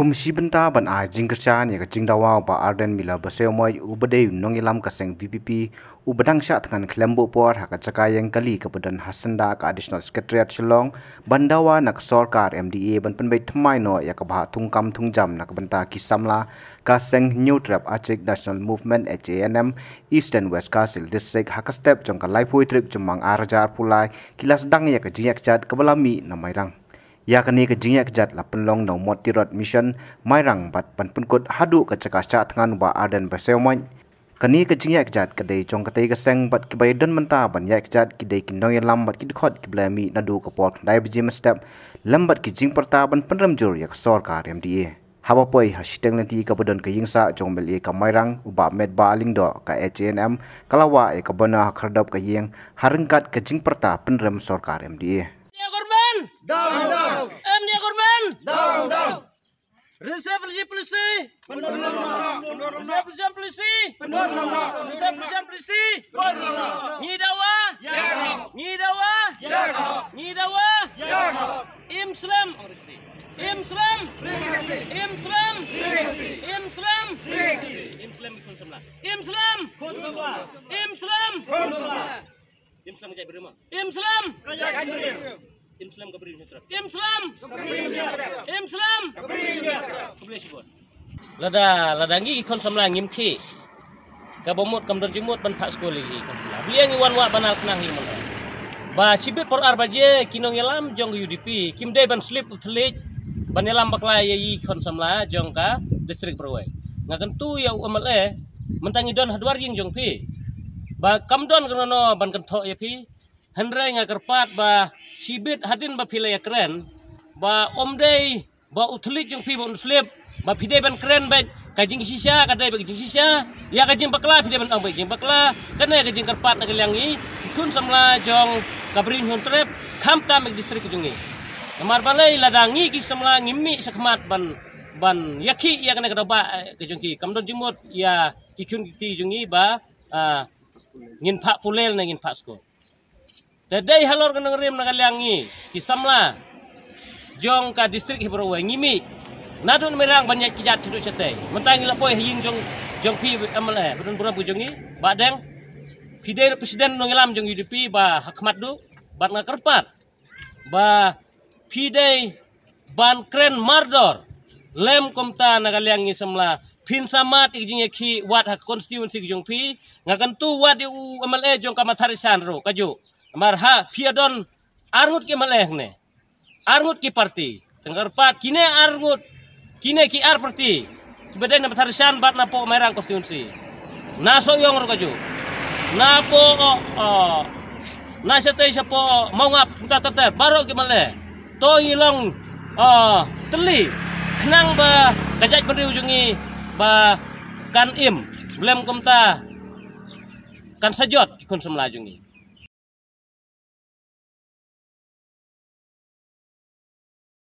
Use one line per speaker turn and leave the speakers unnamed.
kumsi benta ban a jing kerja ni ka jing dawa ba arden mila baseo moi ubade nong ilam ka seng vpp ubadang sya thangan khlembo por ha ka chaka yang kali ka padan hasanda ka additional secretariat shillong bandawa nak sarkar mda ban pan bai thmai no ya ka kam thungkam thungjam nak banta ki samla ka seng new trap achik national movement hanm east and west kasil district ha ka step jong ka life trip jumang arjar pulai kilas dang ya ka jiak chat ka balami rang yakni ke jingya jat lapen long no tirot mission mairang bat pan penkut hadu ke cekasca tengan ba arden besemoy kani ke jingya ke kedai chong ketai ke seng bat ke bayi dan menta ban ya jat kidei kidai kindong yang lam bat kid khot kiblami nadu ke dai bijim step lambat ke jing perta ban penrem jur yak sor ka rem di haba poi hashtag nanti ka bodon ka yingsa chongmel e ka mairang uba med ba ling do ka e hnm kalawa e ka bona khardap ka yeng harengkat ka jing perta penrem sorkar mda
Daw daw. Amni korban. Daw Resep Reserve polisi polisi. Resep Reserve polisi polisi. Resep Reserve polisi polisi. Penurunlah. Nidawa. Ya. Nidawa. Ya. Nidawa. Ya. Imslam. Imslam. Imslam. Imslam. Imslam. Imslam. Imslam. Imslam. Imslam. Imslam. Imslam. Imslam.
Imslam Gabri Mitra. Imslam. Imslam. Keblesibon. Lada ladangi ikon samlang imki. Kabomot kamdar jumut ban pak sekolah lagi. Beliang iwan wa banal kenang iman. Ba sibit por arbaje kinong yelam jong UDP kim day ban slip utelik ban yelam bakla ya ikon samla jong ka distrik perwai. Ngakan tu ya UMLE mentangi don hadwar jing jong pi. Ba kamdon kono ban kentok ya pi hendrai ngakarpat ba sibit hadin ba pilaya keren ba omdei ba utlit jung pi bon slip ba pidai ban keren baik kajing sisa kadai ba kajing sisa ya kajing bakla pidai ban ang kajing bakla kana ya kajing karpat na kaliangi kun samla jong kabrin hun trep kam kam ek distrik jungi kamar balai ladangi ki samla ngimmi sakmat ban ban yaki ya kana kada ba eh, ki kamdon jimot ya kikun kiti jungi ba ah, ngin pak pulel na ngin pak sko. Tadi halor kan ngerim na kaliangi kisamla jong ka distrik hibro ngimi nadun merang banyak kijat cedu sete mentangi lapoy eh yin jong jong pi amale eh. berun bura bujongi badeng pidai presiden nongelam jong yudipi ba hakmat du bat ngakerpat ba pidai ban kren mardor lem komta na kaliangi samla pin samat ikjing ki wat hak konstituensi jong pi ngakan tu wat u amale eh jong kamatarisan ro kaju marha fiadon arngut ki ne, arngut ki parti pat kine arngut kine ki ar parti kibedai na batarisan bat na po merang konstitusi naso yong kaju na po oh, oh. na oh. mau ngap sa po maungap kita terter baro ki maleh to hilong teli kenang ba kajak beri ujungi ba kan im belum kumta
kan sejot ikun semelajungi.